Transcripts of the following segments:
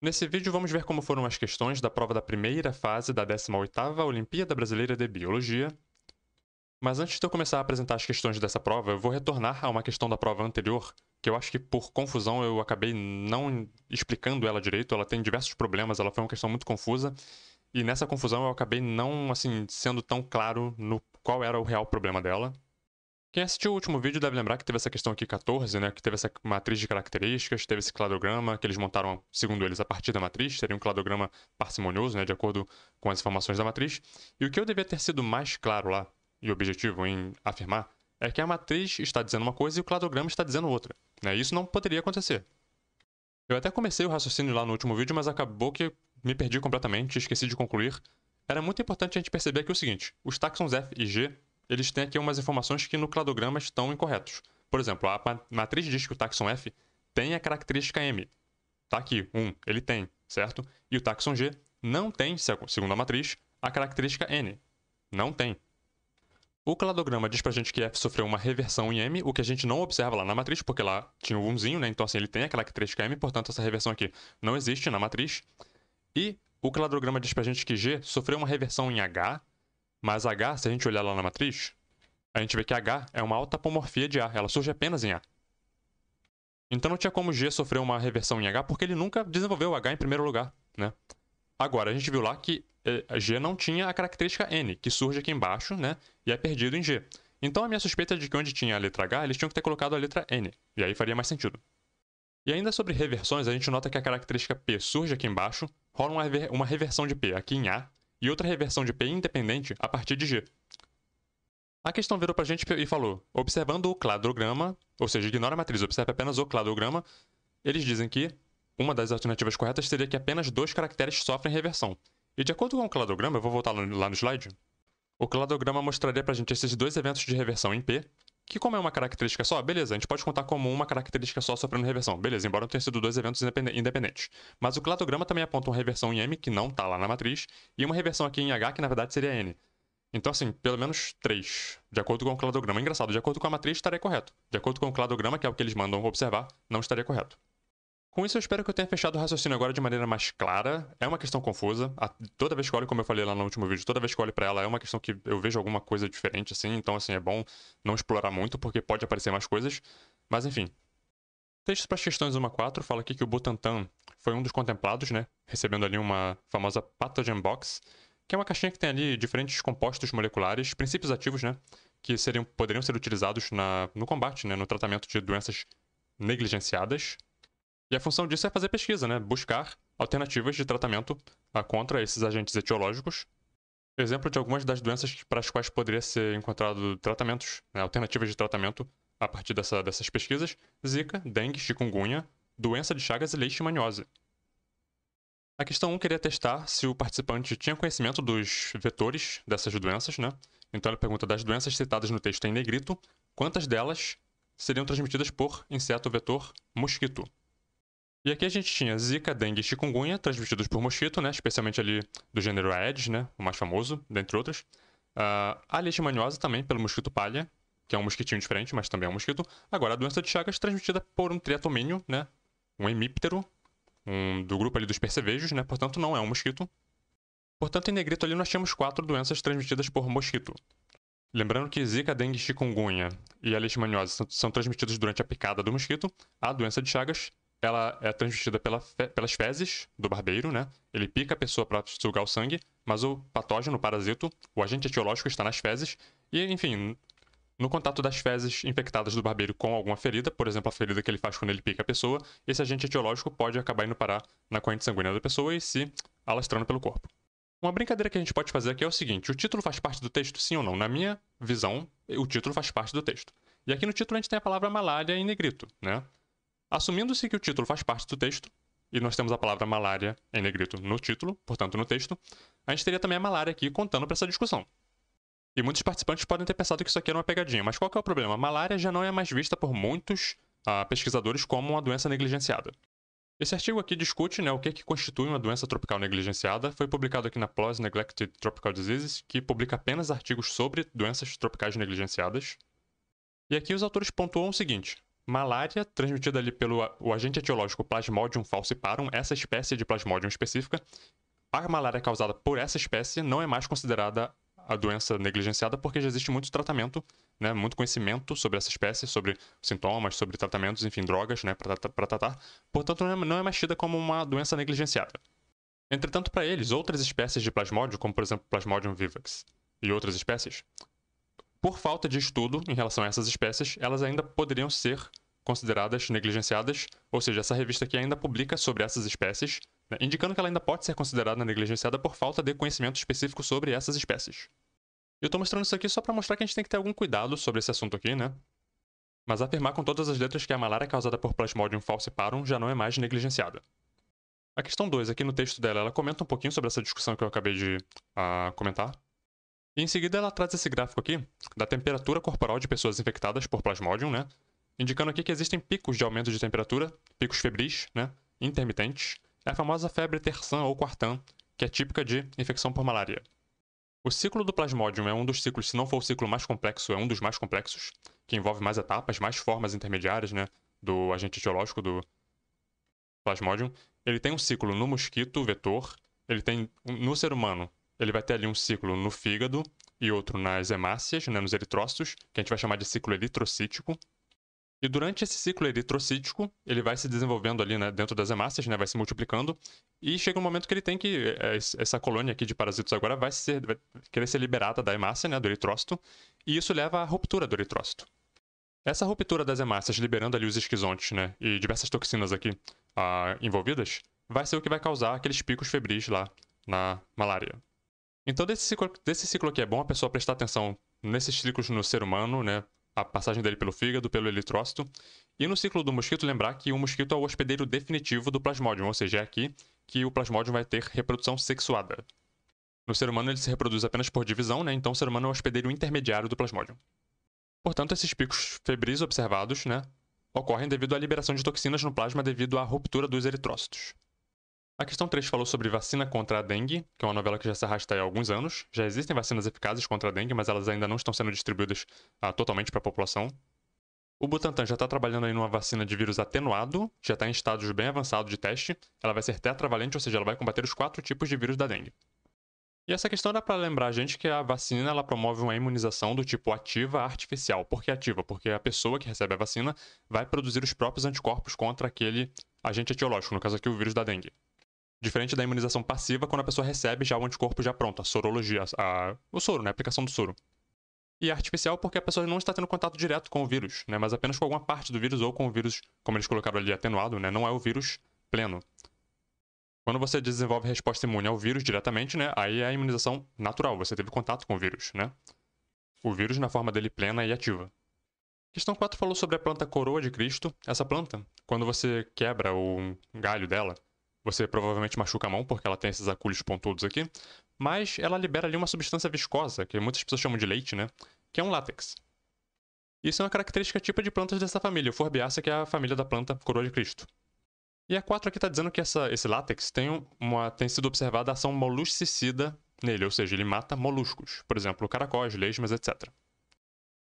Nesse vídeo vamos ver como foram as questões da prova da primeira fase da 18ª Olimpíada Brasileira de Biologia. Mas antes de eu começar a apresentar as questões dessa prova, eu vou retornar a uma questão da prova anterior, que eu acho que por confusão eu acabei não explicando ela direito, ela tem diversos problemas, ela foi uma questão muito confusa, e nessa confusão eu acabei não assim sendo tão claro no qual era o real problema dela. Quem assistiu o último vídeo deve lembrar que teve essa questão aqui 14, né? Que teve essa matriz de características, teve esse cladograma, que eles montaram, segundo eles, a partir da matriz, seria um cladograma parcimonioso, né? De acordo com as informações da matriz. E o que eu devia ter sido mais claro lá, e objetivo em afirmar, é que a matriz está dizendo uma coisa e o cladograma está dizendo outra. Né? Isso não poderia acontecer. Eu até comecei o raciocínio lá no último vídeo, mas acabou que me perdi completamente, esqueci de concluir. Era muito importante a gente perceber aqui o seguinte, os táxons F e G eles têm aqui umas informações que no cladograma estão incorretos. Por exemplo, a matriz diz que o taxon F tem a característica M. Tá aqui, 1, um, ele tem, certo? E o taxon G não tem, segundo a matriz, a característica N. Não tem. O cladograma diz pra gente que F sofreu uma reversão em M, o que a gente não observa lá na matriz, porque lá tinha um 1zinho, né? Então, assim, ele tem a característica M, portanto, essa reversão aqui não existe na matriz. E o cladograma diz pra gente que G sofreu uma reversão em H, mas H, se a gente olhar lá na matriz, a gente vê que H é uma alta apomorfia de A, ela surge apenas em A. Então não tinha como G sofrer uma reversão em H, porque ele nunca desenvolveu H em primeiro lugar, né? Agora, a gente viu lá que eh, G não tinha a característica N, que surge aqui embaixo, né? E é perdido em G. Então a minha suspeita é de que onde tinha a letra H, eles tinham que ter colocado a letra N, e aí faria mais sentido. E ainda sobre reversões, a gente nota que a característica P surge aqui embaixo, rola uma reversão de P aqui em A, e outra reversão de P independente a partir de G. A questão virou para a gente e falou, observando o cladograma, ou seja, ignora a matriz, observa apenas o cladograma, eles dizem que uma das alternativas corretas seria que apenas dois caracteres sofrem reversão. E de acordo com o cladograma, eu vou voltar lá no slide, o cladograma mostraria para a gente esses dois eventos de reversão em P, que como é uma característica só, beleza, a gente pode contar como uma característica só sofrendo reversão, beleza, embora tenham sido dois eventos independentes. Mas o cladograma também aponta uma reversão em M, que não está lá na matriz, e uma reversão aqui em H, que na verdade seria N. Então, assim, pelo menos três, de acordo com o cladograma. Engraçado, de acordo com a matriz estaria correto. De acordo com o cladograma, que é o que eles mandam observar, não estaria correto. Com isso, eu espero que eu tenha fechado o raciocínio agora de maneira mais clara. É uma questão confusa. A, toda vez que olho, como eu falei lá no último vídeo, toda vez que olho pra ela é uma questão que eu vejo alguma coisa diferente, assim. Então, assim, é bom não explorar muito, porque pode aparecer mais coisas. Mas, enfim. Texto para as questões 1 a 4 fala aqui que o Butantan foi um dos contemplados, né? Recebendo ali uma famosa Pathogen Box, que é uma caixinha que tem ali diferentes compostos moleculares, princípios ativos, né? Que seriam, poderiam ser utilizados na, no combate, né? No tratamento de doenças negligenciadas. E a função disso é fazer pesquisa, né? buscar alternativas de tratamento ah, contra esses agentes etiológicos. Exemplo de algumas das doenças para as quais poderia ser encontrado tratamentos, né? alternativas de tratamento a partir dessa, dessas pesquisas: Zika, dengue, chikungunya, doença de Chagas e leishmaniose. A questão 1 um queria testar se o participante tinha conhecimento dos vetores dessas doenças, né? Então ele pergunta das doenças citadas no texto em negrito, quantas delas seriam transmitidas por inseto vetor mosquito? E aqui a gente tinha zika, dengue e chikungunya, transmitidos por mosquito, né? Especialmente ali do gênero Aedes, né? O mais famoso, dentre outras. Uh, a leishmaniose também, pelo mosquito palha, que é um mosquitinho diferente, mas também é um mosquito. Agora, a doença de Chagas transmitida por um triatomínio, né? Um hemíptero, um, do grupo ali dos percevejos, né? Portanto, não é um mosquito. Portanto, em negrito ali nós tínhamos quatro doenças transmitidas por mosquito. Lembrando que zika, dengue, chikungunya e a leishmaniose são, são transmitidos durante a picada do mosquito. A doença de Chagas ela é transmitida pela fe pelas fezes do barbeiro, né? Ele pica a pessoa para sugar o sangue, mas o patógeno, o parasito, o agente etiológico está nas fezes. E, enfim, no contato das fezes infectadas do barbeiro com alguma ferida, por exemplo, a ferida que ele faz quando ele pica a pessoa, esse agente etiológico pode acabar indo parar na corrente sanguínea da pessoa e se alastrando pelo corpo. Uma brincadeira que a gente pode fazer aqui é o seguinte: o título faz parte do texto, sim ou não? Na minha visão, o título faz parte do texto. E aqui no título a gente tem a palavra malária em negrito, né? Assumindo-se que o título faz parte do texto, e nós temos a palavra malária em negrito no título, portanto no texto, a gente teria também a malária aqui contando para essa discussão. E muitos participantes podem ter pensado que isso aqui era uma pegadinha, mas qual é o problema? A malária já não é mais vista por muitos ah, pesquisadores como uma doença negligenciada. Esse artigo aqui discute né, o que, é que constitui uma doença tropical negligenciada. Foi publicado aqui na PLOS Neglected Tropical Diseases, que publica apenas artigos sobre doenças tropicais negligenciadas. E aqui os autores pontuam o seguinte: Malária, transmitida ali pelo o agente etiológico Plasmodium falciparum, essa espécie de Plasmodium específica, a malária causada por essa espécie não é mais considerada a doença negligenciada porque já existe muito tratamento, né, muito conhecimento sobre essa espécie, sobre sintomas, sobre tratamentos, enfim, drogas né, para tratar. Portanto, não é, não é mais tida como uma doença negligenciada. Entretanto, para eles, outras espécies de plasmodium como por exemplo Plasmodium vivax e outras espécies, por falta de estudo em relação a essas espécies, elas ainda poderiam ser consideradas negligenciadas, ou seja, essa revista aqui ainda publica sobre essas espécies, né, indicando que ela ainda pode ser considerada negligenciada por falta de conhecimento específico sobre essas espécies. Eu estou mostrando isso aqui só para mostrar que a gente tem que ter algum cuidado sobre esse assunto aqui, né? Mas afirmar com todas as letras que a malária causada por Plasmodium falciparum já não é mais negligenciada. A questão 2, aqui no texto dela, ela comenta um pouquinho sobre essa discussão que eu acabei de uh, comentar. E em seguida ela traz esse gráfico aqui da temperatura corporal de pessoas infectadas por Plasmodium, né? indicando aqui que existem picos de aumento de temperatura, picos febris, né, intermitentes, é a famosa febre terçã ou quartã, que é típica de infecção por malária. O ciclo do plasmódium é um dos ciclos, se não for o ciclo mais complexo, é um dos mais complexos, que envolve mais etapas, mais formas intermediárias, né, do agente etiológico do plasmódium. Ele tem um ciclo no mosquito vetor, ele tem no ser humano, ele vai ter ali um ciclo no fígado e outro nas hemácias, né, nos eritrócitos, que a gente vai chamar de ciclo eritrocítico, e durante esse ciclo eritrocítico, ele vai se desenvolvendo ali né, dentro das hemácias, né, vai se multiplicando, e chega um momento que ele tem que. É, é, essa colônia aqui de parasitos agora vai, ser, vai querer ser liberada da hemácia, né, do eritrócito, e isso leva à ruptura do eritrócito. Essa ruptura das hemácias, liberando ali os esquizontes né, e diversas toxinas aqui ah, envolvidas, vai ser o que vai causar aqueles picos febris lá na malária. Então, desse ciclo, desse ciclo aqui, é bom a pessoa prestar atenção nesses ciclos no ser humano, né? a passagem dele pelo fígado, pelo eritrócito. E no ciclo do mosquito, lembrar que o mosquito é o hospedeiro definitivo do plasmódium, ou seja, é aqui que o plasmódium vai ter reprodução sexuada. No ser humano, ele se reproduz apenas por divisão, né? então o ser humano é o hospedeiro intermediário do plasmódium. Portanto, esses picos febris observados né, ocorrem devido à liberação de toxinas no plasma devido à ruptura dos eritrócitos. A questão 3 falou sobre vacina contra a dengue, que é uma novela que já se arrasta há alguns anos. Já existem vacinas eficazes contra a dengue, mas elas ainda não estão sendo distribuídas ah, totalmente para a população. O Butantan já está trabalhando aí numa vacina de vírus atenuado, já está em estados bem avançados de teste. Ela vai ser tetravalente, ou seja, ela vai combater os quatro tipos de vírus da dengue. E essa questão dá para lembrar a gente que a vacina ela promove uma imunização do tipo ativa artificial. Por que ativa? Porque a pessoa que recebe a vacina vai produzir os próprios anticorpos contra aquele agente etiológico, no caso aqui o vírus da dengue. Diferente da imunização passiva, quando a pessoa recebe já o anticorpo já pronto, a sorologia, a, o soro, né, a aplicação do soro. E é artificial porque a pessoa não está tendo contato direto com o vírus, né, mas apenas com alguma parte do vírus ou com o vírus, como eles colocaram ali, atenuado, né, não é o vírus pleno. Quando você desenvolve resposta imune ao vírus diretamente, né, aí é a imunização natural, você teve contato com o vírus, né? O vírus na forma dele plena e ativa. Questão 4 falou sobre a planta coroa de Cristo. Essa planta, quando você quebra o galho dela, você provavelmente machuca a mão, porque ela tem esses acúlios pontudos aqui. Mas ela libera ali uma substância viscosa, que muitas pessoas chamam de leite, né? Que é um látex. Isso é uma característica típica de plantas dessa família, o Forbiacea, que é a família da planta coroa de Cristo. E a 4 aqui está dizendo que essa, esse látex tem, uma, tem sido observada ação moluscicida nele, ou seja, ele mata moluscos, por exemplo, caracóis, lesmas, etc.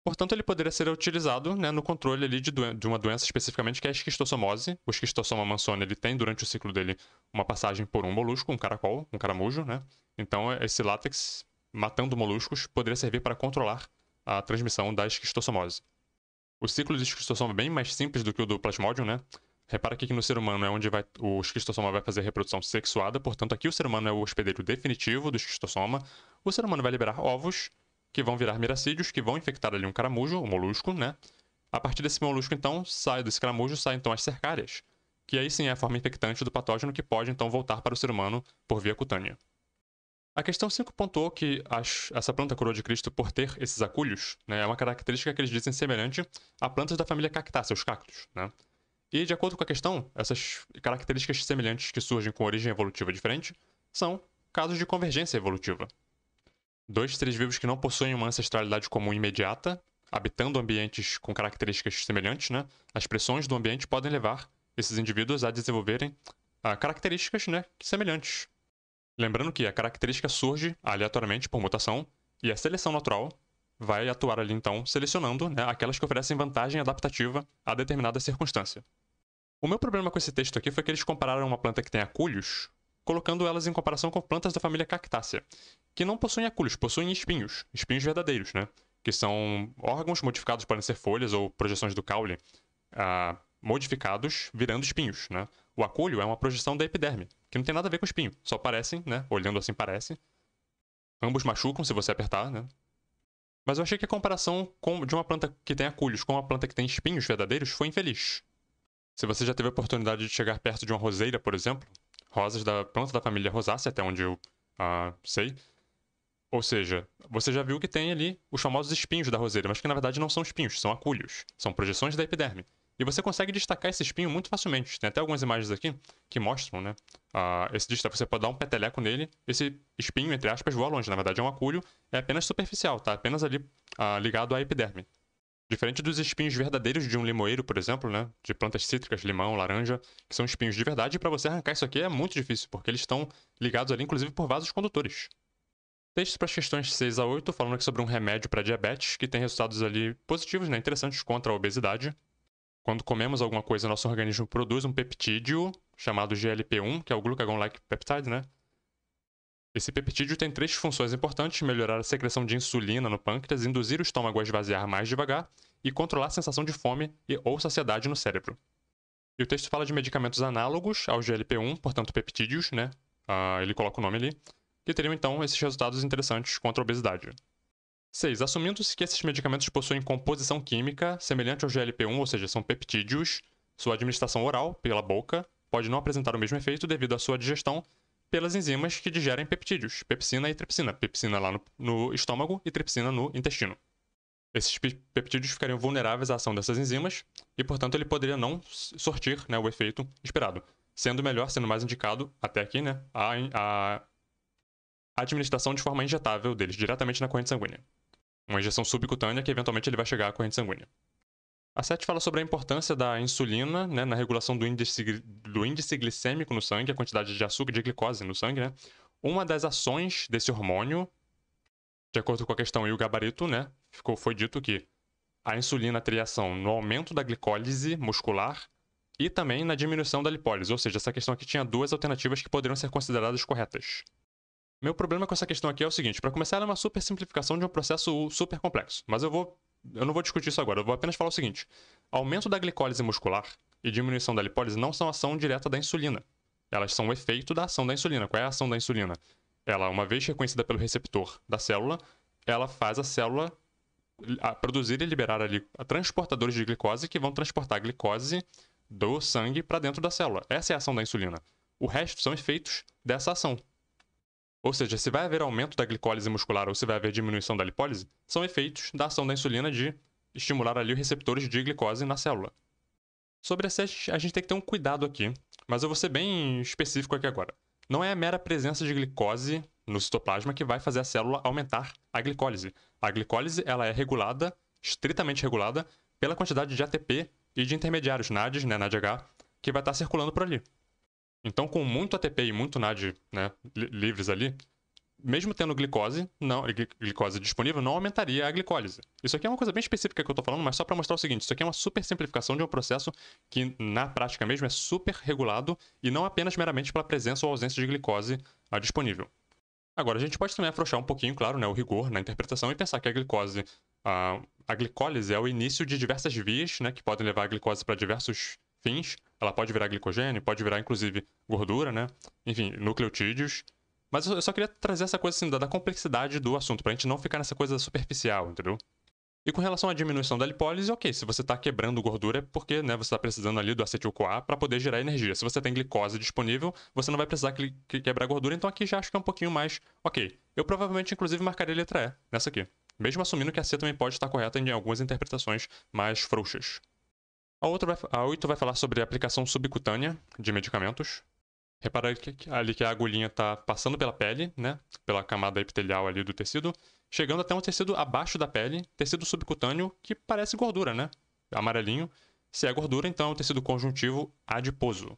Portanto, ele poderia ser utilizado né, no controle ali de, de, uma doença especificamente que é a esquistossomose. O esquistossoma mansone ele tem durante o ciclo dele uma passagem por um molusco, um caracol, um caramujo, né? Então, esse látex matando moluscos poderia servir para controlar a transmissão da esquistossomose. O ciclo de esquistossoma é bem mais simples do que o do plasmodium, né? Repara aqui que no ser humano é onde vai, o esquistossoma vai fazer reprodução sexuada, portanto aqui o ser humano é o hospedeiro definitivo do esquistossoma. O ser humano vai liberar ovos que vão virar miracídios, que vão infectar ali um caramujo, um molusco, né? A partir desse molusco, então, sai desse caramujo, saem então as cercárias, que aí sim é a forma infectante do patógeno que pode então voltar para o ser humano por via cutânea. A questão 5 pontuou que as, essa planta coroa de Cristo, por ter esses acúlios, né, é uma característica que eles dizem semelhante a plantas da família Cactácea, os cactos. Né? E, de acordo com a questão, essas características semelhantes que surgem com origem evolutiva diferente são casos de convergência evolutiva, Dois, três vivos que não possuem uma ancestralidade comum imediata, habitando ambientes com características semelhantes, né? As pressões do ambiente podem levar esses indivíduos a desenvolverem uh, características né, semelhantes. Lembrando que a característica surge aleatoriamente por mutação, e a seleção natural vai atuar ali então, selecionando né, aquelas que oferecem vantagem adaptativa a determinada circunstância. O meu problema com esse texto aqui foi que eles compararam uma planta que tem acúlios colocando elas em comparação com plantas da família Cactácea, que não possuem acúlios, possuem espinhos, espinhos verdadeiros, né? Que são órgãos modificados, podem ser folhas ou projeções do caule, ah, modificados virando espinhos, né? O acúlio é uma projeção da epiderme, que não tem nada a ver com espinho, só parecem, né? Olhando assim parece. Ambos machucam se você apertar, né? Mas eu achei que a comparação com, de uma planta que tem acúlios com uma planta que tem espinhos verdadeiros foi infeliz. Se você já teve a oportunidade de chegar perto de uma roseira, por exemplo, rosas da planta da família rosácea, até onde eu uh, sei. Ou seja, você já viu que tem ali os famosos espinhos da roseira, mas que na verdade não são espinhos, são acúlios, são projeções da epiderme. E você consegue destacar esse espinho muito facilmente. Tem até algumas imagens aqui que mostram, né? Uh, esse destaque, você pode dar um peteleco nele, esse espinho, entre aspas, voa longe. Na verdade, é um acúlio, é apenas superficial, tá? Apenas ali uh, ligado à epiderme. Diferente dos espinhos verdadeiros de um limoeiro, por exemplo, né? De plantas cítricas, limão, laranja, que são espinhos de verdade, e para você arrancar isso aqui é muito difícil, porque eles estão ligados ali, inclusive, por vasos condutores. Texto para as questões 6 a 8, falando aqui sobre um remédio para diabetes, que tem resultados ali positivos, né? Interessantes contra a obesidade. Quando comemos alguma coisa, nosso organismo produz um peptídeo chamado GLP-1, que é o glucagon-like peptide, né? Esse peptídeo tem três funções importantes: melhorar a secreção de insulina no pâncreas, induzir o estômago a esvaziar mais devagar e controlar a sensação de fome e ou saciedade no cérebro. E o texto fala de medicamentos análogos ao GLP-1, portanto peptídeos, né? Ah, ele coloca o nome ali, que teriam então esses resultados interessantes contra a obesidade. 6. Assumindo-se que esses medicamentos possuem composição química semelhante ao GLP-1, ou seja, são peptídeos, sua administração oral, pela boca, pode não apresentar o mesmo efeito devido à sua digestão pelas enzimas que digerem peptídeos, pepsina e tripsina. Pepsina lá no, no estômago e tripsina no intestino. Esses peptídeos ficariam vulneráveis à ação dessas enzimas e, portanto, ele poderia não sortir né, o efeito esperado, sendo melhor, sendo mais indicado, até aqui, né, a, a administração de forma injetável deles, diretamente na corrente sanguínea. Uma injeção subcutânea que, eventualmente, ele vai chegar à corrente sanguínea. A 7 fala sobre a importância da insulina né, na regulação do índice, do índice glicêmico no sangue, a quantidade de açúcar e de glicose no sangue. Né? Uma das ações desse hormônio, de acordo com a questão e o gabarito, né, ficou, foi dito que a insulina teria ação no aumento da glicólise muscular e também na diminuição da lipólise, ou seja, essa questão aqui tinha duas alternativas que poderiam ser consideradas corretas. Meu problema com essa questão aqui é o seguinte: para começar, ela é uma super simplificação de um processo super complexo, mas eu vou eu não vou discutir isso agora, eu vou apenas falar o seguinte: aumento da glicólise muscular e diminuição da lipólise não são ação direta da insulina. Elas são o efeito da ação da insulina. Qual é a ação da insulina? Ela, uma vez reconhecida pelo receptor da célula, ela faz a célula a produzir e liberar ali transportadores de glicose que vão transportar a glicose do sangue para dentro da célula. Essa é a ação da insulina. O resto são efeitos dessa ação. Ou seja, se vai haver aumento da glicólise muscular ou se vai haver diminuição da lipólise, são efeitos da ação da insulina de estimular ali os receptores de glicose na célula. Sobre a a gente tem que ter um cuidado aqui, mas eu vou ser bem específico aqui agora. Não é a mera presença de glicose no citoplasma que vai fazer a célula aumentar a glicólise. A glicólise ela é regulada, estritamente regulada, pela quantidade de ATP e de intermediários NADs, né, NADH, que vai estar circulando por ali. Então, com muito ATP e muito NAD né, livres ali, mesmo tendo glicose, não, glicose disponível, não aumentaria a glicólise. Isso aqui é uma coisa bem específica que eu estou falando, mas só para mostrar o seguinte, isso aqui é uma super simplificação de um processo que na prática mesmo é super regulado e não apenas meramente pela presença ou ausência de glicose disponível. Agora, a gente pode também afrouxar um pouquinho, claro, né, o rigor na interpretação e pensar que a glicose, a, a glicólise é o início de diversas vias, né, que podem levar a glicose para diversos fins, ela pode virar glicogênio, pode virar, inclusive, gordura, né? Enfim, nucleotídeos. Mas eu só queria trazer essa coisa assim, da, da complexidade do assunto, pra gente não ficar nessa coisa superficial, entendeu? E com relação à diminuição da lipólise, ok, se você está quebrando gordura é porque né, você está precisando ali do acetil-CoA para poder gerar energia. Se você tem glicose disponível, você não vai precisar que, que quebrar gordura, então aqui já acho que é um pouquinho mais ok. Eu provavelmente, inclusive, marcaria a letra E nessa aqui. Mesmo assumindo que a C também pode estar correta em algumas interpretações mais frouxas. A, outra vai, a 8 vai falar sobre aplicação subcutânea de medicamentos. Reparar que, ali que a agulhinha está passando pela pele, né? Pela camada epitelial ali do tecido, chegando até um tecido abaixo da pele, tecido subcutâneo que parece gordura, né? Amarelinho. Se é gordura, então é um tecido conjuntivo adiposo.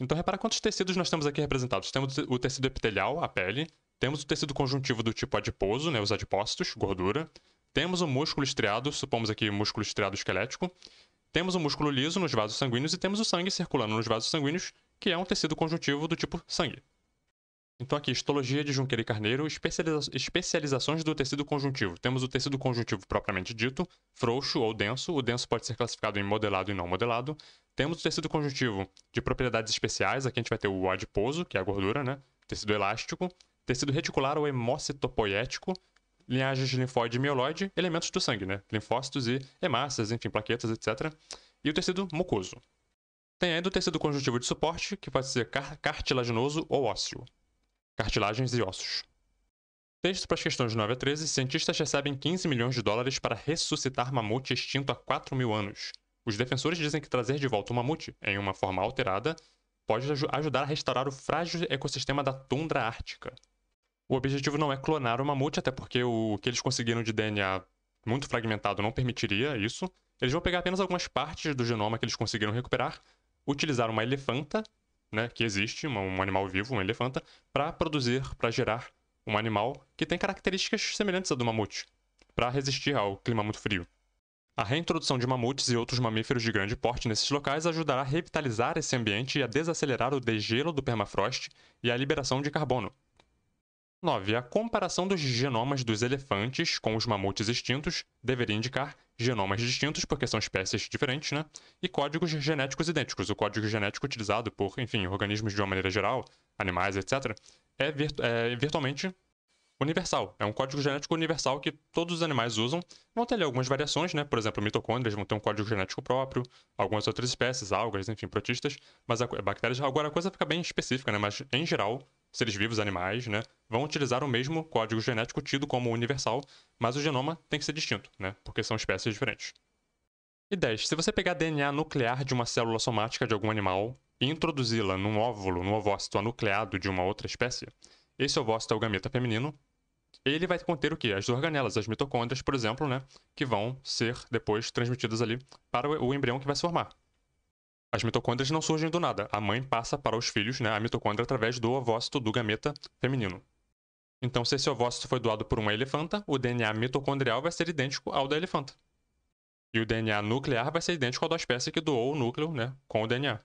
Então repara quantos tecidos nós temos aqui representados. Temos o tecido epitelial, a pele, temos o tecido conjuntivo do tipo adiposo, né, os adipócitos, gordura, temos o músculo estriado, supomos aqui músculo estriado esquelético, temos o músculo liso nos vasos sanguíneos e temos o sangue circulando nos vasos sanguíneos, que é um tecido conjuntivo do tipo sangue. Então aqui, histologia de Junqueira e Carneiro, especializa especializações do tecido conjuntivo. Temos o tecido conjuntivo propriamente dito, frouxo ou denso. O denso pode ser classificado em modelado e não modelado. Temos o tecido conjuntivo de propriedades especiais. Aqui a gente vai ter o adiposo, que é a gordura, né? Tecido elástico. Tecido reticular ou hemocitopoiético, linhagens de linfóide e mieloide, elementos do sangue, né? Linfócitos e hemácias, enfim, plaquetas, etc. E o tecido mucoso. Tem ainda o tecido conjuntivo de suporte, que pode ser car cartilaginoso ou ósseo. Cartilagens e ossos. Texto para as questões de 9 a 13. Cientistas recebem 15 milhões de dólares para ressuscitar mamute extinto há 4 mil anos. Os defensores dizem que trazer de volta o mamute, em uma forma alterada, pode aj ajudar a restaurar o frágil ecossistema da tundra ártica. O objetivo não é clonar o mamute, até porque o que eles conseguiram de DNA muito fragmentado não permitiria isso. Eles vão pegar apenas algumas partes do genoma que eles conseguiram recuperar, utilizar uma elefanta, né, que existe, um animal vivo, uma elefanta, para produzir, para gerar um animal que tem características semelhantes à do mamute, para resistir ao clima muito frio. A reintrodução de mamutes e outros mamíferos de grande porte nesses locais ajudará a revitalizar esse ambiente e a desacelerar o degelo do permafrost e a liberação de carbono, 9. A comparação dos genomas dos elefantes com os mamutes extintos deveria indicar genomas distintos, porque são espécies diferentes, né? E códigos genéticos idênticos. O código genético utilizado por, enfim, organismos de uma maneira geral, animais, etc., é, virtu é virtualmente universal. É um código genético universal que todos os animais usam. Vão ter ali algumas variações, né? Por exemplo, mitocôndrias vão ter um código genético próprio, algumas outras espécies, algas, enfim, protistas, mas a, bactérias. Agora a coisa fica bem específica, né? Mas em geral, seres vivos, animais, né, vão utilizar o mesmo código genético tido como universal, mas o genoma tem que ser distinto, né, porque são espécies diferentes. E 10. Se você pegar DNA nuclear de uma célula somática de algum animal e introduzi-la num óvulo, num ovócito anucleado de uma outra espécie, esse ovócito é o gameta feminino, ele vai conter o quê? As organelas, as mitocôndrias, por exemplo, né, que vão ser depois transmitidas ali para o embrião que vai se formar. As mitocôndrias não surgem do nada. A mãe passa para os filhos né, a mitocôndria através do ovócito do gameta feminino. Então, se esse ovócito foi doado por uma elefanta, o DNA mitocondrial vai ser idêntico ao da elefanta. E o DNA nuclear vai ser idêntico ao da espécie que doou o núcleo né, com o DNA.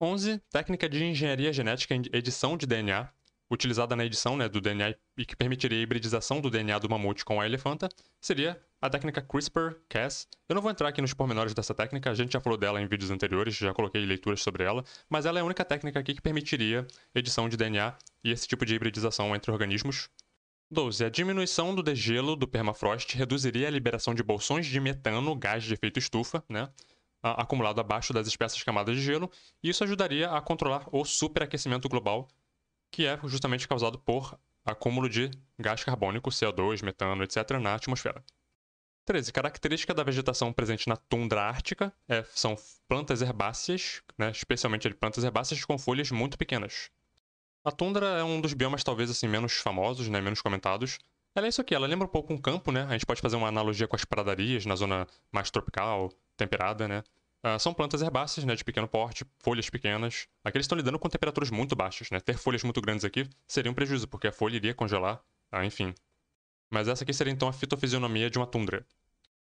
11. Técnica de engenharia genética em edição de DNA utilizada na edição né, do DNA e que permitiria a hibridização do DNA do mamute com a elefanta, seria a técnica CRISPR-Cas. Eu não vou entrar aqui nos pormenores dessa técnica, a gente já falou dela em vídeos anteriores, já coloquei leituras sobre ela, mas ela é a única técnica aqui que permitiria edição de DNA e esse tipo de hibridização entre organismos. 12. A diminuição do degelo do permafrost reduziria a liberação de bolsões de metano, gás de efeito estufa, né? acumulado abaixo das espessas camadas de gelo, e isso ajudaria a controlar o superaquecimento global, que é justamente causado por acúmulo de gás carbônico, CO2, metano, etc., na atmosfera. 13. Característica da vegetação presente na tundra ártica é, são plantas herbáceas, né, especialmente plantas herbáceas com folhas muito pequenas. A tundra é um dos biomas talvez assim menos famosos, né, menos comentados. Ela é isso aqui, ela lembra um pouco um campo, né? A gente pode fazer uma analogia com as pradarias na zona mais tropical, temperada, né? Uh, são plantas herbáceas, né, de pequeno porte, folhas pequenas. Aqui eles estão lidando com temperaturas muito baixas, né? Ter folhas muito grandes aqui seria um prejuízo, porque a folha iria congelar, tá, enfim. Mas essa aqui seria então a fitofisionomia de uma tundra.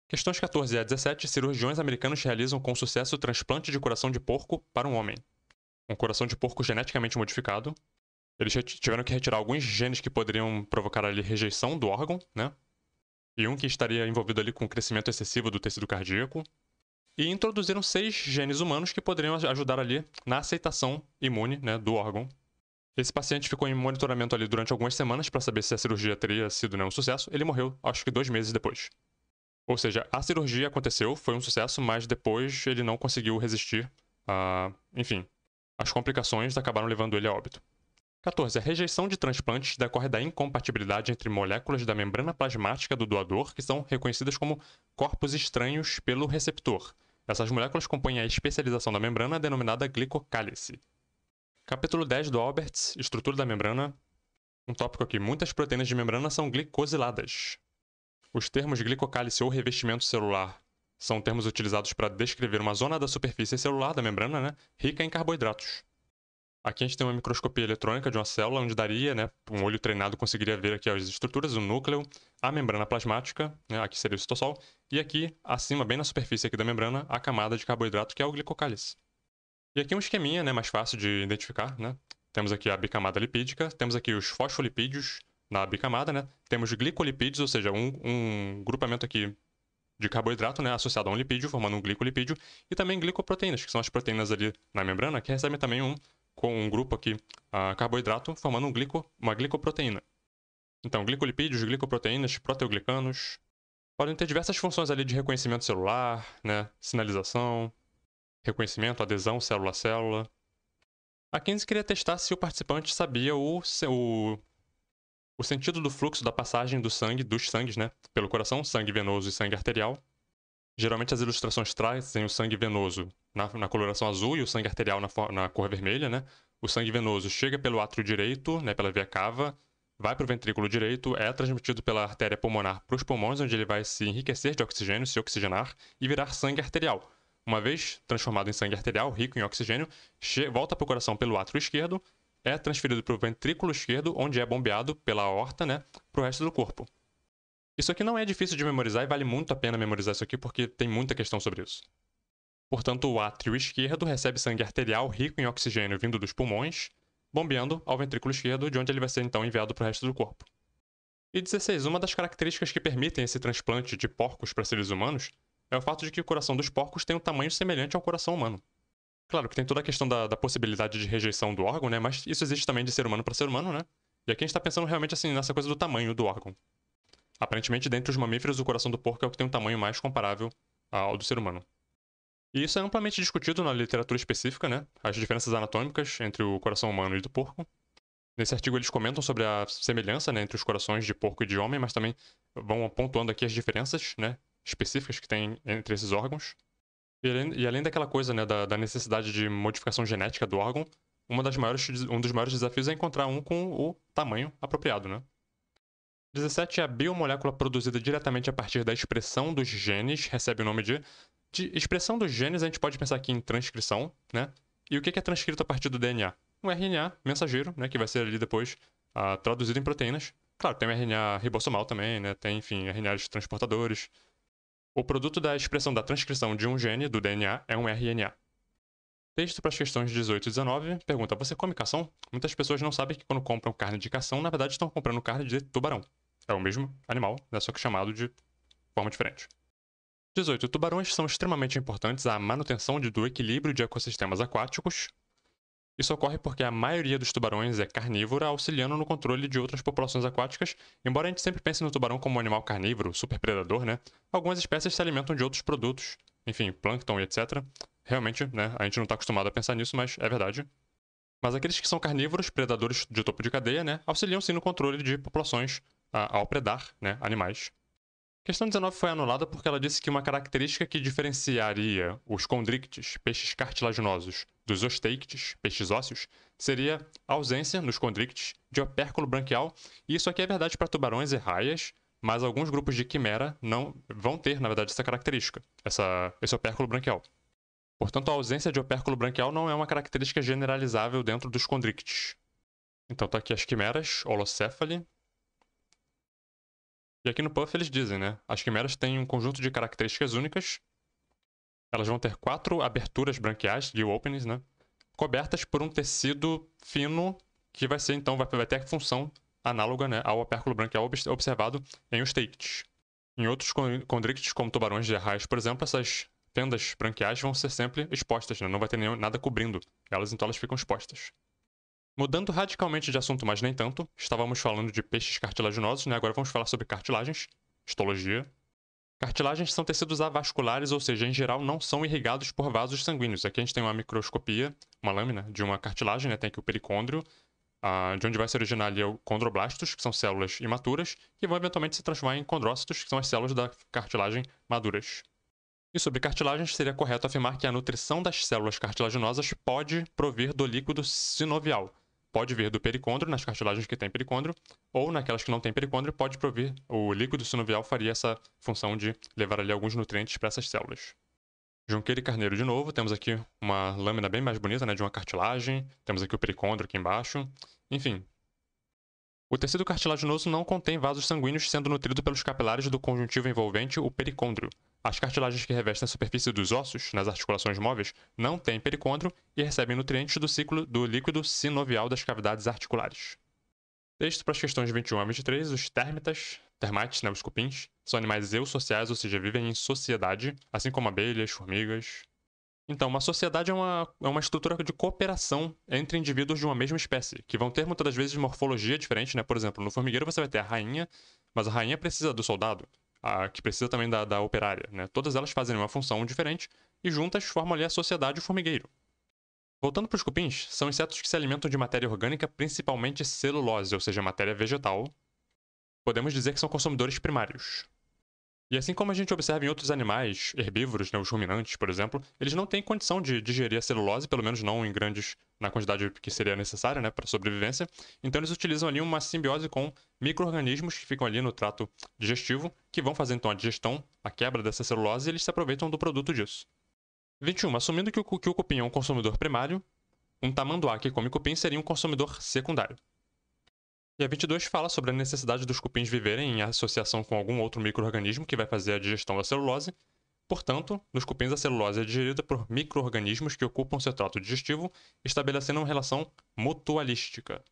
Questões 14 a 17, cirurgiões americanos realizam com sucesso o transplante de coração de porco para um homem. Um coração de porco geneticamente modificado. Eles tiveram que retirar alguns genes que poderiam provocar ali rejeição do órgão, né? E um que estaria envolvido ali com o crescimento excessivo do tecido cardíaco, e introduziram seis genes humanos que poderiam ajudar ali na aceitação imune né, do órgão. Esse paciente ficou em monitoramento ali durante algumas semanas para saber se a cirurgia teria sido né, um sucesso. Ele morreu, acho que dois meses depois. Ou seja, a cirurgia aconteceu, foi um sucesso, mas depois ele não conseguiu resistir a. Enfim, as complicações acabaram levando ele a óbito. 14. A rejeição de transplantes decorre da incompatibilidade entre moléculas da membrana plasmática do doador, que são reconhecidas como corpos estranhos pelo receptor, essas moléculas compõem a especialização da membrana denominada glicocálice. Capítulo 10 do Alberts, estrutura da membrana. Um tópico aqui, muitas proteínas de membrana são glicosiladas. Os termos glicocálice ou revestimento celular são termos utilizados para descrever uma zona da superfície celular da membrana, né, rica em carboidratos. Aqui a gente tem uma microscopia eletrônica de uma célula, onde daria, né, um olho treinado conseguiria ver aqui as estruturas, o núcleo, a membrana plasmática, né, aqui seria o citossol, e aqui, acima, bem na superfície aqui da membrana, a camada de carboidrato, que é o glicocálise. E aqui um esqueminha, né, mais fácil de identificar, né? Temos aqui a bicamada lipídica, temos aqui os fosfolipídios na bicamada, né? Temos glicolipídios, ou seja, um, um grupamento aqui de carboidrato, né, associado a um lipídio, formando um glicolipídio, e também glicoproteínas, que são as proteínas ali na membrana, que recebem também um com um grupo aqui, uh, carboidrato, formando um glico, uma glicoproteína. Então, glicolipídios, glicoproteínas, proteoglicanos, podem ter diversas funções ali de reconhecimento celular, né? sinalização, reconhecimento, adesão célula a célula. A Kinsey queria testar se o participante sabia o, o, o sentido do fluxo da passagem do sangue, dos sangues, né? pelo coração, sangue venoso e sangue arterial, Geralmente as ilustrações trazem o sangue venoso na, na coloração azul e o sangue arterial na, na, cor vermelha, né? O sangue venoso chega pelo átrio direito, né, pela via cava, vai para o ventrículo direito, é transmitido pela artéria pulmonar para os pulmões, onde ele vai se enriquecer de oxigênio, se oxigenar e virar sangue arterial. Uma vez transformado em sangue arterial, rico em oxigênio, volta para o coração pelo átrio esquerdo, é transferido para o ventrículo esquerdo, onde é bombeado pela aorta, né, para o resto do corpo. Isso aqui não é difícil de memorizar e vale muito a pena memorizar isso aqui porque tem muita questão sobre isso. Portanto, o átrio esquerdo recebe sangue arterial rico em oxigênio vindo dos pulmões, bombeando ao ventrículo esquerdo, de onde ele vai ser então enviado para o resto do corpo. E 16, uma das características que permitem esse transplante de porcos para seres humanos é o fato de que o coração dos porcos tem um tamanho semelhante ao coração humano. Claro que tem toda a questão da, da possibilidade de rejeição do órgão, né? Mas isso existe também de ser humano para ser humano, né? E aqui a gente está pensando realmente assim nessa coisa do tamanho do órgão. Aparentemente, dentre os mamíferos, o coração do porco é o que tem um tamanho mais comparável ao do ser humano. E isso é amplamente discutido na literatura específica, né? As diferenças anatômicas entre o coração humano e do porco. Nesse artigo eles comentam sobre a semelhança né, entre os corações de porco e de homem, mas também vão pontuando aqui as diferenças né, específicas que tem entre esses órgãos. E além, e além daquela coisa né, da, da, necessidade de modificação genética do órgão, uma das maiores, um dos maiores desafios é encontrar um com o tamanho apropriado, né? 17 é a biomolécula produzida diretamente a partir da expressão dos genes, recebe o nome de. De expressão dos genes, a gente pode pensar aqui em transcrição, né? E o que é transcrito a partir do DNA? Um RNA mensageiro, né? Que vai ser ali depois uh, traduzido em proteínas. Claro, tem o RNA ribossomal também, né? Tem, enfim, RNAs transportadores. O produto da expressão da transcrição de um gene, do DNA, é um RNA. Texto para as questões 18 e 19 pergunta: Você come cação? Muitas pessoas não sabem que quando compram carne de cação, na verdade estão comprando carne de tubarão. É o mesmo animal, né, só que chamado de forma diferente. 18. Tubarões são extremamente importantes à manutenção do equilíbrio de ecossistemas aquáticos. Isso ocorre porque a maioria dos tubarões é carnívora, auxiliando no controle de outras populações aquáticas. Embora a gente sempre pense no tubarão como um animal carnívoro, predador, né? Algumas espécies se alimentam de outros produtos, enfim, plâncton e etc. Realmente, né? A gente não está acostumado a pensar nisso, mas é verdade. Mas aqueles que são carnívoros, predadores de topo de cadeia, né? auxiliam sim no controle de populações a, ao predar né, animais. Questão 19 foi anulada porque ela disse que uma característica que diferenciaria os condrictes, peixes cartilaginosos, dos osteictes, peixes ósseos, seria a ausência nos condrictes de opérculo branquial, e isso aqui é verdade para tubarões e raias, mas alguns grupos de quimera não vão ter, na verdade, essa característica, essa, esse opérculo branquial. Portanto, a ausência de opérculo branquial não é uma característica generalizável dentro dos condrictes. Então tá aqui as quimeras, holocéfale, e aqui no Puff eles dizem, né? As quimeras têm um conjunto de características únicas. Elas vão ter quatro aberturas branquiais, de openings, né? Cobertas por um tecido fino, que vai ser, então, vai, vai ter a função análoga né, ao opérculo branquial observado em os takes. Em outros condrictes, como tubarões de arraias, por exemplo, essas fendas branquiais vão ser sempre expostas, né? não vai ter nenhum, nada cobrindo elas, então elas ficam expostas. Mudando radicalmente de assunto, mas nem tanto, estávamos falando de peixes cartilaginosos, né? Agora vamos falar sobre cartilagens, histologia. Cartilagens são tecidos avasculares, ou seja, em geral não são irrigados por vasos sanguíneos. Aqui a gente tem uma microscopia, uma lâmina de uma cartilagem, né? Tem aqui o pericôndrio, ah, de onde vai se originar ali é o condroblastos, que são células imaturas, que vão eventualmente se transformar em condrócitos, que são as células da cartilagem maduras. E sobre cartilagens, seria correto afirmar que a nutrição das células cartilaginosas pode provir do líquido sinovial, pode vir do pericôndrio, nas cartilagens que têm pericôndrio, ou naquelas que não têm pericôndrio, pode provir, o líquido sinovial faria essa função de levar ali alguns nutrientes para essas células. Junqueira e carneiro de novo, temos aqui uma lâmina bem mais bonita, né, de uma cartilagem, temos aqui o pericôndrio aqui embaixo, enfim, o tecido cartilaginoso não contém vasos sanguíneos, sendo nutrido pelos capilares do conjuntivo envolvente, o pericôndrio. As cartilagens que revestem a superfície dos ossos, nas articulações móveis, não têm pericôndrio e recebem nutrientes do ciclo do líquido sinovial das cavidades articulares. Texto para as questões 21 a 23, os térmitas, termites, né, os cupins, são animais eusociais, ou seja, vivem em sociedade, assim como abelhas, formigas, então, uma sociedade é uma, é uma estrutura de cooperação entre indivíduos de uma mesma espécie, que vão ter muitas vezes morfologia diferente, né? Por exemplo, no formigueiro você vai ter a rainha, mas a rainha precisa do soldado, a, que precisa também da, da operária, né? Todas elas fazem uma função diferente e juntas formam ali a sociedade e o formigueiro. Voltando para os cupins, são insetos que se alimentam de matéria orgânica, principalmente celulose, ou seja, matéria vegetal. Podemos dizer que são consumidores primários. E assim como a gente observa em outros animais herbívoros, né, os ruminantes, por exemplo, eles não têm condição de digerir a celulose, pelo menos não em grandes na quantidade que seria necessária né, para sobrevivência. Então eles utilizam ali uma simbiose com micro-organismos que ficam ali no trato digestivo, que vão fazer então a digestão, a quebra dessa celulose, e eles se aproveitam do produto disso. 21. Assumindo que o, que o cupim é um consumidor primário, um tamanduá que come cupim seria um consumidor secundário. E a 22 fala sobre a necessidade dos cupins viverem em associação com algum outro microorganismo que vai fazer a digestão da celulose. Portanto, nos cupins a celulose é digerida por microorganismos que ocupam seu trato digestivo, estabelecendo uma relação mutualística.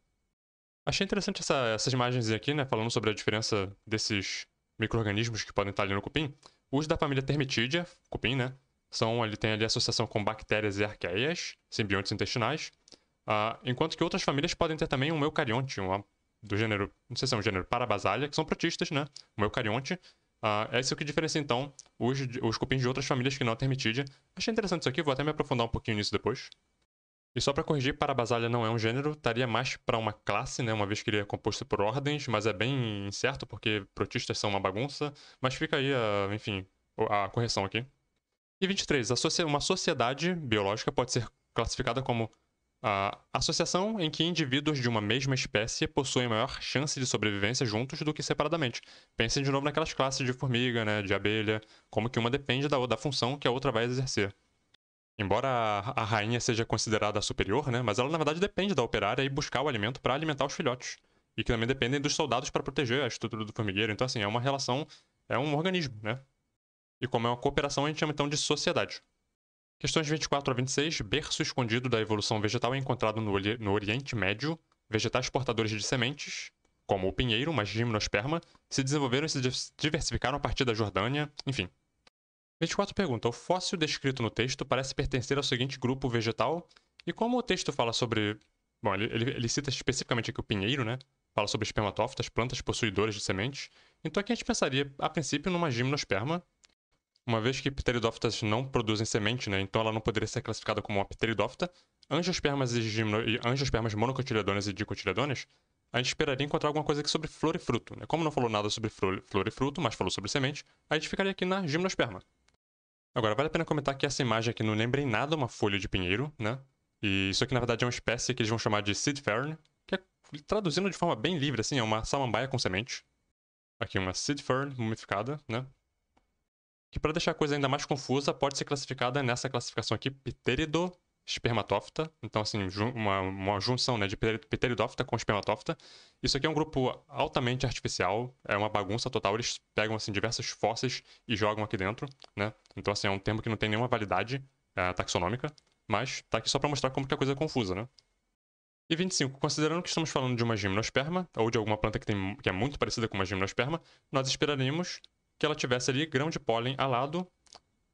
Achei interessante essa, essas imagens aqui, né, falando sobre a diferença desses microorganismos que podem estar ali no cupim. Os da família Termitidia, cupim, né, são, ele tem ali associação com bactérias e arqueias, simbiontes intestinais, uh, enquanto que outras famílias podem ter também um eucarionte, uma do gênero, não sei se é um gênero parabasalha, que são protistas, né? Como eucarionte. Uh, ah, é isso que diferencia, então, os, os cupins de outras famílias que não é Termitídea. Achei interessante isso aqui, vou até me aprofundar um pouquinho nisso depois. E só para corrigir, parabasalha não é um gênero, estaria mais para uma classe, né? Uma vez que ele é composto por ordens, mas é bem incerto, porque protistas são uma bagunça. Mas fica aí, enfim, a correção aqui. E 23. Uma sociedade biológica pode ser classificada como a associação em que indivíduos de uma mesma espécie possuem maior chance de sobrevivência juntos do que separadamente. Pensem de novo naquelas classes de formiga, né, de abelha, como que uma depende da, da função que a outra vai exercer. Embora a, a rainha seja considerada superior, né, mas ela na verdade depende da operária e buscar o alimento para alimentar os filhotes. E que também dependem dos soldados para proteger a estrutura do formigueiro. Então, assim, é uma relação, é um organismo, né? E como é uma cooperação, a gente chama então de sociedade. Questões 24 a 26. Berço escondido da evolução vegetal encontrado no, no Oriente Médio. Vegetais portadores de sementes, como o pinheiro, mas gimnosperma, se desenvolveram e se diversificaram a partir da Jordânia, enfim. 24 pergunta: O fóssil descrito no texto parece pertencer ao seguinte grupo vegetal, e como o texto fala sobre. Bom, ele, ele, ele cita especificamente aqui o pinheiro, né? Fala sobre espermatófitas, plantas possuidoras de sementes. Então aqui a gente pensaria, a princípio, numa gimnosperma, uma vez que pteridófitas não produzem semente, né, então ela não poderia ser classificada como uma pteridófita, angiospermas, e gimno... e angiospermas monocotiledonas e dicotiledonas, a gente esperaria encontrar alguma coisa aqui sobre flor e fruto. Né? Como não falou nada sobre flor e fruto, mas falou sobre semente, a gente ficaria aqui na gimnosperma. Agora, vale a pena comentar que essa imagem aqui não lembra em nada uma folha de pinheiro, né? E isso aqui, na verdade, é uma espécie que eles vão chamar de seed fern, que é, traduzindo de forma bem livre, assim, é uma samambaia com semente. Aqui uma seed fern mumificada, né? que para deixar a coisa ainda mais confusa, pode ser classificada nessa classificação aqui, Pterido espermatófita, então assim, uma, uma junção né, de pteridófita com espermatófita. Isso aqui é um grupo altamente artificial, é uma bagunça total, eles pegam assim diversas fósseis e jogam aqui dentro, né? Então assim, é um termo que não tem nenhuma validade é, taxonômica, mas tá aqui só para mostrar como que a coisa é confusa, né? E 25, considerando que estamos falando de uma gimnosperma, ou de alguma planta que, tem, que é muito parecida com uma gimnosperma, nós esperaríamos que ela tivesse ali grão de pólen alado.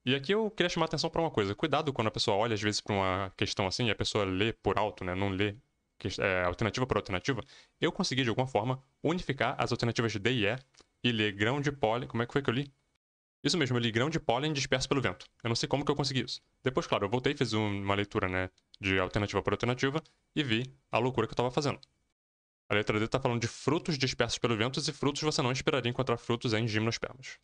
E aqui eu queria chamar a atenção para uma coisa. Cuidado quando a pessoa olha, às vezes, para uma questão assim, e a pessoa lê por alto, né? Não lê é, alternativa por alternativa. Eu consegui, de alguma forma, unificar as alternativas D e E e ler grão de pólen. Como é que foi que eu li? Isso mesmo, eu li grão de pólen disperso pelo vento. Eu não sei como que eu consegui isso. Depois, claro, eu voltei e fiz uma leitura, né, de alternativa por alternativa e vi a loucura que eu estava fazendo. A letra D está falando de frutos dispersos pelo vento e frutos você não esperaria encontrar frutos em gimnospermas.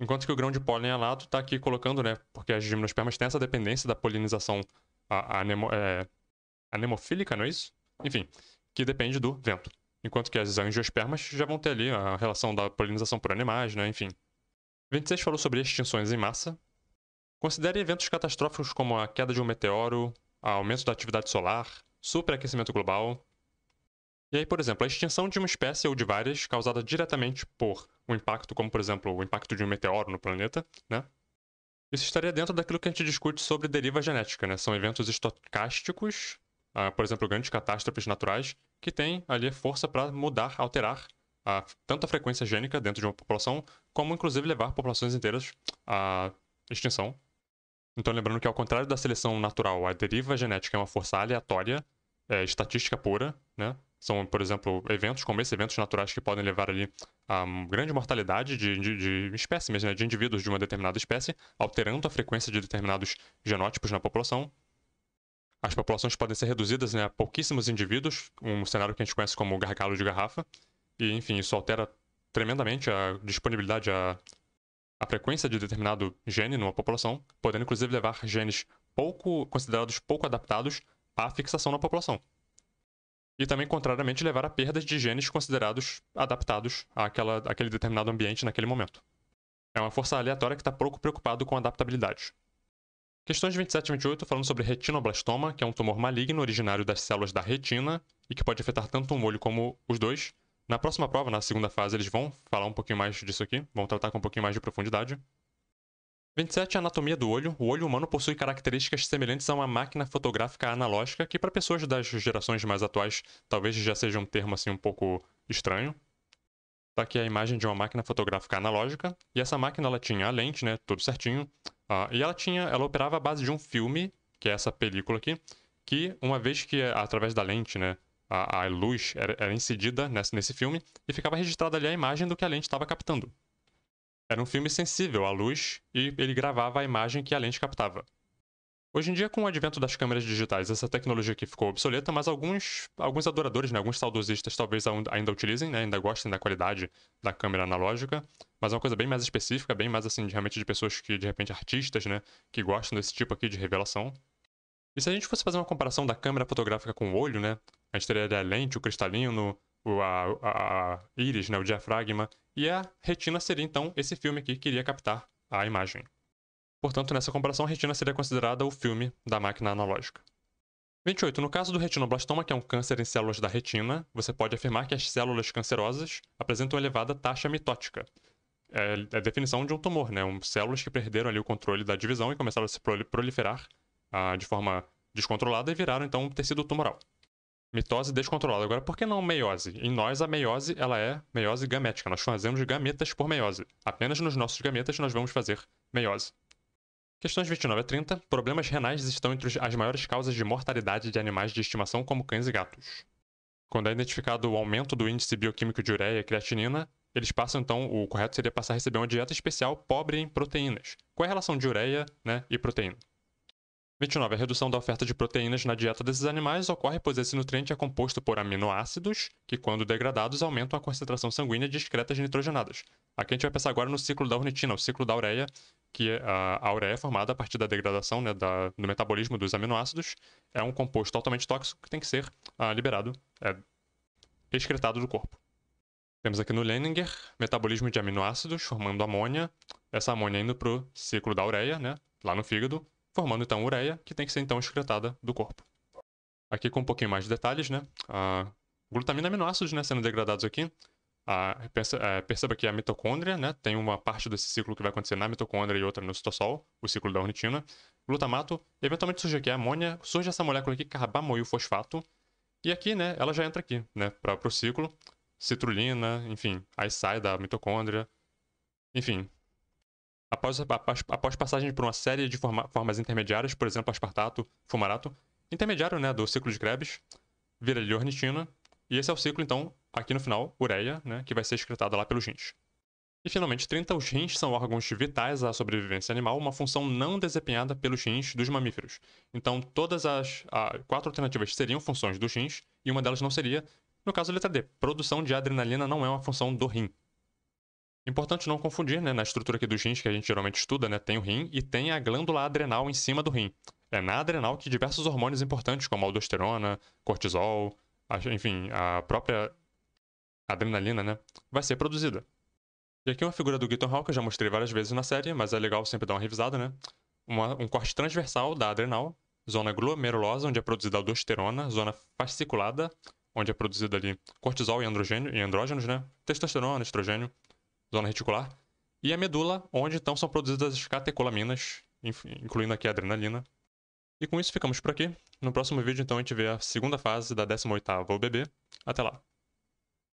Enquanto que o grão de pólen alado está aqui colocando, né, porque as gimnospermas têm essa dependência da polinização anemo, é, anemofílica, não é isso? Enfim, que depende do vento. Enquanto que as angiospermas já vão ter ali a relação da polinização por animais, né, enfim. 26 falou sobre extinções em massa. Considere eventos catastróficos como a queda de um meteoro, aumento da atividade solar, superaquecimento global, e aí, por exemplo, a extinção de uma espécie ou de várias causada diretamente por um impacto, como por exemplo o impacto de um meteoro no planeta, né? Isso estaria dentro daquilo que a gente discute sobre deriva genética, né? São eventos estocásticos, uh, por exemplo, grandes catástrofes naturais, que têm ali força para mudar, alterar a, ah, tanto a frequência gênica dentro de uma população, como inclusive levar populações inteiras à extinção. Então, lembrando que, ao contrário da seleção natural, a deriva genética é uma força aleatória, é, estatística pura, né? São, por exemplo, eventos como esse, eventos naturais que podem levar ali a grande mortalidade de, de, de espécies, né, de indivíduos de uma determinada espécie, alterando a frequência de determinados genótipos na população. As populações podem ser reduzidas né, a pouquíssimos indivíduos, um cenário que a gente conhece como gargalo de garrafa. E, enfim, isso altera tremendamente a disponibilidade, a, a frequência de determinado gene numa população, podendo inclusive levar genes pouco considerados pouco adaptados à fixação na população e também, contrariamente, levar a perdas de genes considerados adaptados àquela, àquele determinado ambiente naquele momento. É uma força aleatória que está pouco preocupado com adaptabilidade. Questões 27 e 28 falando sobre retinoblastoma, que é um tumor maligno originário das células da retina e que pode afetar tanto um olho como os dois. Na próxima prova, na segunda fase, eles vão falar um pouquinho mais disso aqui, vão tratar com um pouquinho mais de profundidade. 27. É anatomia do olho. O olho humano possui características semelhantes a uma máquina fotográfica analógica, que para pessoas das gerações mais atuais talvez já seja um termo assim um pouco estranho. Tá aqui a imagem de uma máquina fotográfica analógica, e essa máquina ela tinha a lente, né, tudo certinho, uh, e ela tinha, ela operava à base de um filme, que é essa película aqui, que uma vez que através da lente, né, a, a luz era, era incidida nesse, nesse filme, e ficava registrada ali a imagem do que a lente estava captando. Era um filme sensível à luz e ele gravava a imagem que a lente captava. Hoje em dia, com o advento das câmeras digitais, essa tecnologia aqui ficou obsoleta, mas alguns, alguns adoradores, né, alguns saudosistas talvez ainda utilizem, né, ainda gostem da qualidade da câmera analógica, mas é uma coisa bem mais específica, bem mais assim, de, realmente de pessoas que, de repente, artistas, né, que gostam desse tipo aqui de revelação. E se a gente fosse fazer uma comparação da câmera fotográfica com o olho, né, a estreia da é lente, o cristalino, o, a, a, a íris, né, o diafragma, e a retina seria então esse filme aqui que iria captar a imagem. Portanto, nessa comparação, a retina seria considerada o filme da máquina analógica. 28. No caso do retinoblastoma, que é um câncer em células da retina, você pode afirmar que as células cancerosas apresentam elevada taxa mitótica. É a é definição de um tumor, né? Um, células que perderam ali o controle da divisão e começaram a se proliferar ah, de forma descontrolada e viraram então um tecido tumoral mitose descontrolada. Agora, por que não meiose? Em nós, a meiose ela é meiose gamética. Nós fazemos gametas por meiose. Apenas nos nossos gametas nós vamos fazer meiose. Questões 29 a 30. Problemas renais estão entre as maiores causas de mortalidade de animais de estimação, como cães e gatos. Quando é identificado o aumento do índice bioquímico de ureia e creatinina, eles passam, então, o correto seria passar a receber uma dieta especial pobre em proteínas. Qual é a relação de ureia né, e proteína? 29. A redução da oferta de proteínas na dieta desses animais ocorre pois esse nutriente é composto por aminoácidos, que, quando degradados, aumentam a concentração sanguínea de excretas nitrogenadas. Aqui a gente vai pensar agora no ciclo da ornitina, o ciclo da ureia, que ah, a, ureia é formada a partir da degradação, né, da, do metabolismo dos aminoácidos. É um composto altamente tóxico que tem que ser ah, liberado, é, excretado do corpo. Temos aqui no Leninger, metabolismo de aminoácidos formando amônia, essa amônia indo para o ciclo da ureia, né, lá no fígado, formando então ureia, que tem que ser então excretada do corpo. Aqui com um pouquinho mais de detalhes, né? A glutamina e aminoácidos né, sendo degradados aqui. A, perceba, é, perceba que a mitocôndria, né, tem uma parte desse ciclo que vai acontecer na mitocôndria e outra no citosol, o ciclo da ornitina. Glutamato, eventualmente surge aqui a amônia, surge essa molécula aqui, carbamoil fosfato, e aqui, né, ela já entra aqui, né, para o ciclo, citrulina, enfim, aí sai da mitocôndria, enfim, Após, após, após passagem por uma série de forma, formas intermediárias, por exemplo, aspartato, fumarato, intermediário né, do ciclo de Krebs, vira ornitina, e esse é o ciclo, então, aqui no final, ureia, né, que vai ser excretada lá pelos rins. E finalmente, 30, os rins são órgãos vitais à sobrevivência animal, uma função não desempenhada pelos rins dos mamíferos. Então, todas as a, quatro alternativas seriam funções dos rins, e uma delas não seria, no caso, letra D. Produção de adrenalina não é uma função do rim, Importante não confundir, né? Na estrutura aqui dos rins que a gente geralmente estuda, né? Tem o rim e tem a glândula adrenal em cima do rim. É na adrenal que diversos hormônios importantes, como aldosterona, cortisol, a, enfim, a própria adrenalina, né? Vai ser produzida. E aqui uma figura do Guitar Hall que eu já mostrei várias vezes na série, mas é legal sempre dar uma revisada, né? Uma, um corte transversal da adrenal, zona glomerulosa, onde é produzida aldosterona, zona fasciculada, onde é produzida ali cortisol e, androgênio, e andrógenos, né? Testosterona, estrogênio zona reticular, e a medula, onde então são produzidas as catecolaminas, incluindo aqui a adrenalina. E com isso ficamos por aqui. No próximo vídeo, então, a gente vê a segunda fase da 18ª OBB. Até lá!